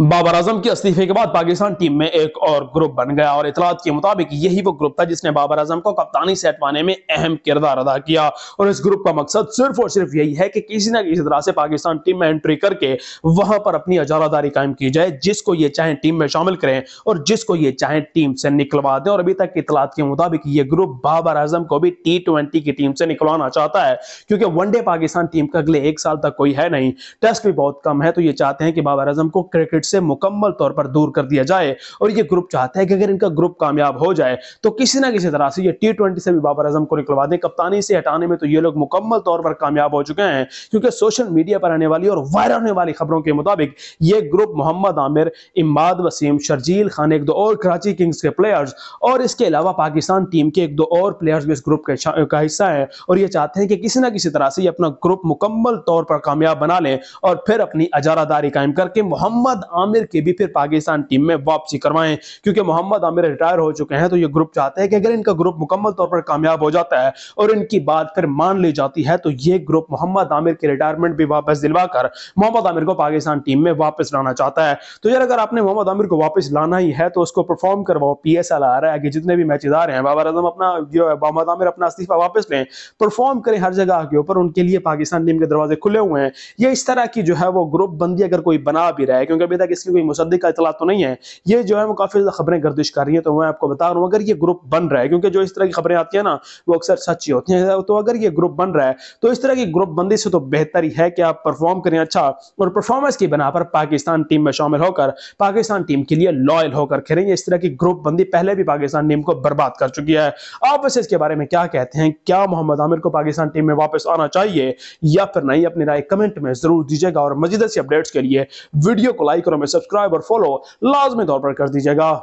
बाबर आजम के इस्तीफे के बाद पाकिस्तान टीम में एक और ग्रुप बन गया और इतलात के मुताबिक यही वो ग्रुप था जिसने बाबर आजम को कप्तानी से हटवाने में अहम किरदार अदा किया और इस ग्रुप का मकसद सिर्फ और सिर्फ यही है कि किसी न किसी तरह से पाकिस्तान टीम में एंट्री करके वहां पर अपनी अजारादारी कायम की जाए जिसको ये चाहे टीम में शामिल करें और जिसको ये चाहे टीम से निकलवा दें और अभी तक इतलात के मुताबिक ये ग्रुप बाबर आजम को भी टी ट्वेंटी की टीम से निकलवाना चाहता है क्योंकि वनडे पाकिस्तान टीम का अगले एक साल तक कोई है नहीं टेस्ट भी बहुत कम है तो ये चाहते हैं कि बाबर आजम को क्रिकेट मार्केट से मुकम्मल तौर पर दूर कर दिया जाए और ये ग्रुप चाहता है कि अगर इनका ग्रुप कामयाब हो जाए तो किसी ना किसी तरह से ये टी ट्वेंटी से भी बाबर आजम को निकलवा दें कप्तानी से हटाने में तो ये लोग मुकम्मल तौर पर कामयाब हो चुके हैं क्योंकि सोशल मीडिया पर आने वाली और वायरल होने वाली खबरों के मुताबिक ये ग्रुप मोहम्मद आमिर इमाद वसीम शर्जील खान एक दो और कराची किंग्स के प्लेयर्स और इसके अलावा पाकिस्तान टीम के एक दो और प्लेयर्स भी इस ग्रुप का हिस्सा है और ये चाहते हैं कि किसी ना किसी तरह से ये अपना ग्रुप मुकम्मल तौर पर कामयाब बना लें और फिर अपनी अजारादारी कायम करके मोहम्मद आमिर के भी फिर पाकिस्तान टीम में वापसी करवाएं क्योंकि मोहम्मद आमिर रिटायर हो चुके हैं तो ये ग्रुप चाहते हैं कि अगर इनका ग्रुप मुकम्मल तौर पर कामयाब हो जाता है और इनकी बात फिर मान ली जाती है तो ये ग्रुप मोहम्मद आमिर के रिटायरमेंट भी वापस दिलवाकर मोहम्मद आमिर को पाकिस्तान टीम में वापस लाना चाहता है तो यार अगर आपने मोहम्मद आमिर को वापस लाना ही है तो उसको परफॉर्म करवाओ पी एस एल आ रहा है कि जितने भी मैचेज आ रहे हैं बाबर आजम अपना मोहम्मद आमिर अपना इस्तीफा वापस लें परफॉर्म करें हर जगह के ऊपर उनके लिए पाकिस्तान टीम के दरवाजे खुले हुए हैं या इस तरह की जो है वो ग्रुप बंदी अगर कोई बना भी रहा है क्योंकि अभी तक इसकी कोई मुसद का इतला तो नहीं है ये जो है वो काफ़ी ज़्यादा खबरें गर्दिश कर रही है तो मैं आपको बता रहा हूँ अगर ये ग्रुप बन रहा है क्योंकि जो इस तरह की खबरें आती है ना वो अक्सर सच्ची होती है तो अगर ये ग्रुप बन रहा है तो इस तरह की ग्रुप बंदी से तो बेहतर ही है कि आप परफॉर्म करें अच्छा और परफॉर्मेंस की बना पर पाकिस्तान टीम में शामिल होकर पाकिस्तान टीम के लिए लॉयल होकर खेलेंगे इस तरह की ग्रुप बंदी पहले भी पाकिस्तान टीम को बर्बाद कर चुकी है आप वैसे इसके बारे में क्या कहते हैं क्या मोहम्मद आमिर को पाकिस्तान टीम में वापस आना चाहिए या फिर नहीं अपनी राय कमेंट में जरूर दीजिएगा और मजीद से अपडेट्स के लिए वीडियो को लाइक और में हमें सब्सक्राइब और फॉलो लाजमी तौर पर कर दीजिएगा